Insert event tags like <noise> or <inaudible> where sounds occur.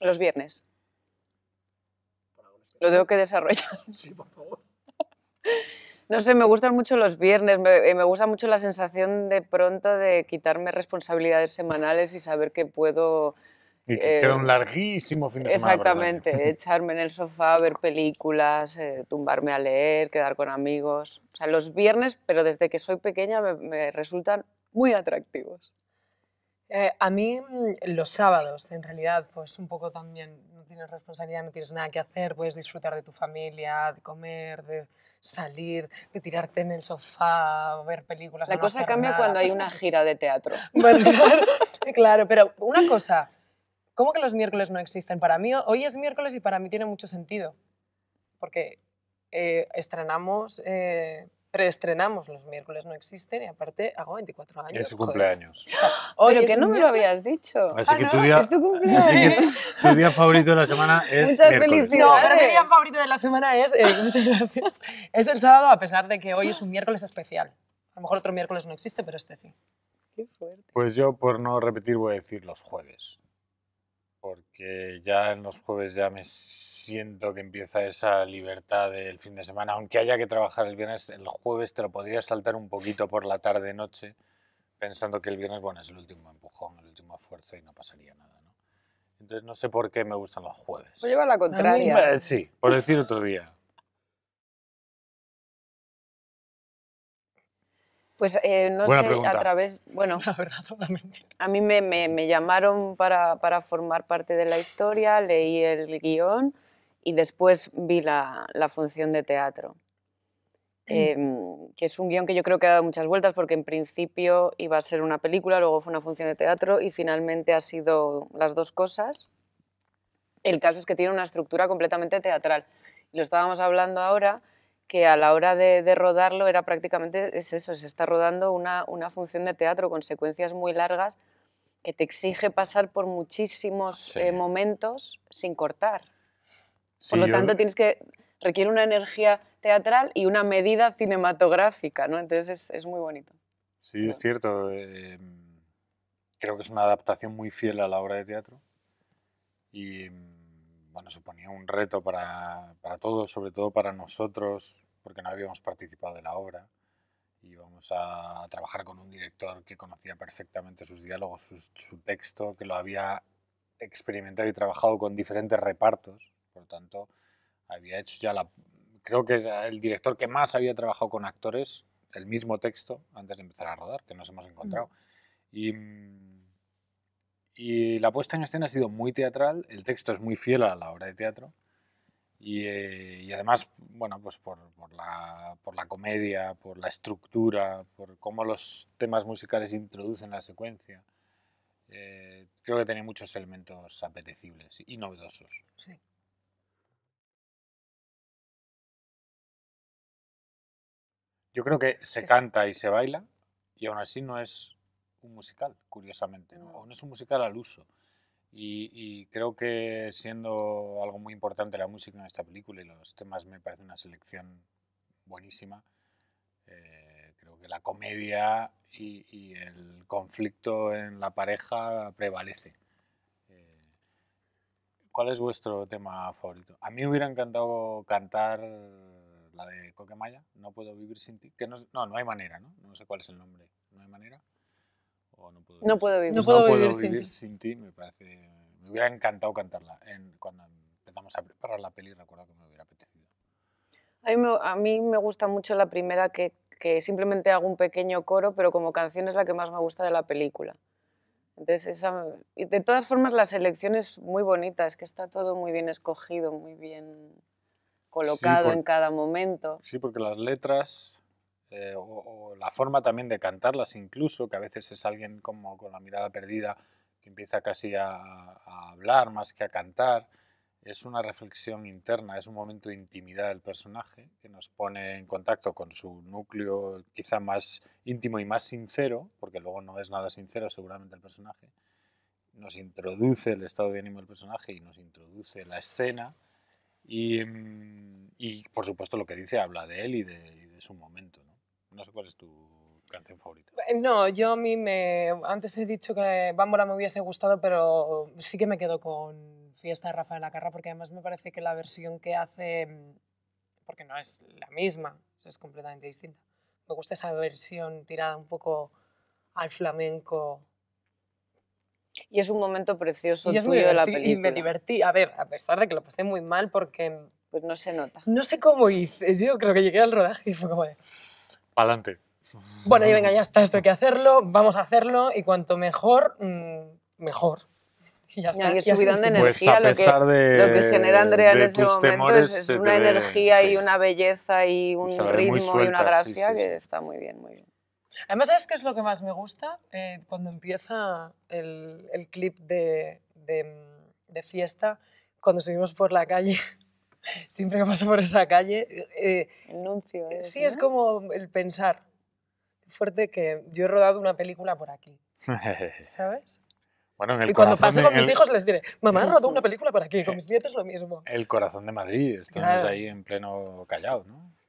Los viernes. Lo tengo que desarrollar. <laughs> Sí, por favor. No sé, me gustan mucho los viernes, eh, me, gusta mucho la sensación de pronto de quitarme responsabilidades semanales y saber que puedo... que eh, queda un larguísimo fin de semana. Exactamente, <laughs> echarme en el sofá, ver películas, eh, tumbarme a leer, quedar con amigos. O sea, los viernes, pero desde que soy pequeña me resultan muy atractivos. Eh, a mí mm, los sábados, en realidad, pues un poco también, no tienes responsabilidad, no tienes nada que hacer, puedes disfrutar de tu familia, de comer, de salir, de tirarte en el sofá, ver películas. La cosa cambia cuando hay una gira de teatro. <laughs> claro, pero una cosa, ¿cómo que los miércoles no existen? Para mí hoy es miércoles y para mí tiene mucho sentido, porque eh, estrenamos... Eh, reestrenamos los miércoles no existen y aparte hago 24 años. Es su cumpleaños. <gasps> Oye, que no me lo habías dicho. Así que, ah, tu día, es tu cumpleaños. <laughs> tu día favorito de la semana es Muchas miércoles. felicidades. pero mi día favorito de la semana es, eh, <laughs> muchas gracias, es el sábado a pesar de que hoy es un miércoles especial. A lo mejor otro miércoles no existe, pero este sí. Qué fuerte. Pues yo por no repetir voy a decir los jueves porque ya en los jueves ya me siento que empieza esa libertad del fin de semana, aunque haya que trabajar el viernes, el jueves te lo podría saltar un poquito por la tarde-noche, pensando que el viernes, bueno, es el último empujón, el último esfuerzo y no pasaría nada, ¿no? Entonces no sé por qué me gustan los jueves. Pues lleva la contraria. Eh, sí, por decir otro día. Pues eh, no sé, a través, bueno, La verdad, a mí me, llamaron para, formar parte de la historia, leí el guión y después vi la, función de teatro, mm. em, que es un guión que yo creo que ha dado muchas vueltas porque en principio iba a ser una película, luego fue una función de teatro y finalmente ha sido las dos cosas. El caso es que tiene una estructura completamente teatral. Lo estábamos hablando ahora que a la hora de, rodarlo era prácticamente es eso, se está rodando una, una, función de teatro con secuencias muy largas que te exige pasar por muchísimos eh, momentos sin cortar. por lo tanto, tienes que requiere una energía teatral y una medida cinematográfica, ¿no? Entonces es, es muy bonito. Sí, es cierto. Eh, creo que es una adaptación muy fiel a la obra de teatro. Y mm, bueno, suponía un reto para, todos, sobre todo para nosotros, porque no habíamos participado de la obra. Íbamos a trabajar con un director que conocía perfectamente sus diálogos, su, texto, que lo había experimentado y trabajado con diferentes repartos. Por lo tanto, había hecho ya la... Creo que el director que más había trabajado con actores el mismo texto antes de empezar a rodar, que nos hemos mm. encontrado. Y mm, y la puesta en escena ha sido muy teatral, el texto es muy fiel a la obra de teatro. Y, eh, además, bueno, pues por, la, comedia, por la estructura, por cómo los temas musicales introducen la secuencia, eh, creo que tiene muchos elementos apetecibles y novedosos. Sí. Yo creo que se canta y se baila y aún así no es un musical, curiosamente, ¿no? es un musical al uso. Y, creo que siendo algo muy importante la música en esta película y los temas me parece una selección buenísima, eh, creo que la comedia y, el conflicto en la pareja prevalece. Eh, ¿Cuál es vuestro tema favorito? A mí me hubiera encantado cantar la de Coquemaya, No puedo vivir sin ti, que no, no, no hay manera, ¿no? No sé cuál es el nombre, no hay manera no puedo vivir, sin, ti. me parece... Me hubiera encantado cantarla. cuando empezamos a preparar la peli recuerdo que me hubiera apetecido. A mí me, gusta mucho la primera que, simplemente hago un pequeño coro, pero como canción es la que más me gusta de la película. de todas formas, la selección es muy bonita, es que está todo muy bien escogido, muy bien colocado en cada momento. Sí, porque las letras eh, o, la forma también de cantarlas incluso, que a veces es alguien como con la mirada perdida que empieza casi a, hablar más que a cantar. Es una reflexión interna, es un momento de intimidad del personaje que nos pone en contacto con su núcleo quizá más íntimo y más sincero, porque luego no es nada sincero seguramente el personaje. Nos introduce el estado de ánimo del personaje y nos introduce la escena. Y, mm, por supuesto lo que dice habla de él y de, su momento. No sé cuál es tu canción favorita. Eh, no, yo a mí me... Antes he dicho que Bámbora me hubiese gustado, pero sí que me quedo con Fiesta de Rafa de la Carra, porque además me parece que la versión que hace... Mm, porque no es la misma, es completamente distinta. Me gusta esa versión tirada un poco al flamenco. Y es un momento precioso tuyo de la película. Y me divertí. A ver, a pesar de que lo pasé muy mal porque... Pues no se nota. No sé cómo hice. Yo creo que llegué al rodaje y fue como adelante. Bueno, y venga, ya está, esto hay que hacerlo, vamos a hacerlo y cuanto mejor, mm, mejor. ya está, y de pues energía, lo, que, de, lo, que, genera Andrea en ese momento es, una energía y una belleza y un ritmo y una gracia que está muy bien, muy bien. Además, ¿sabes qué es lo que más me gusta? Eh, cuando empieza el, clip de, de fiesta, cuando seguimos por la calle siempre que paso por esa calle. Eh, ¿eh? Sí, es como el pensar fuerte que yo he rodado una película por aquí. <laughs> ¿Sabes? Bueno, y cuando paso con mis hijos les diré, mamá <laughs> ha rodado una película por aquí, con mis nietos lo mismo. El corazón de Madrid, estamos ahí en pleno callado, ¿no?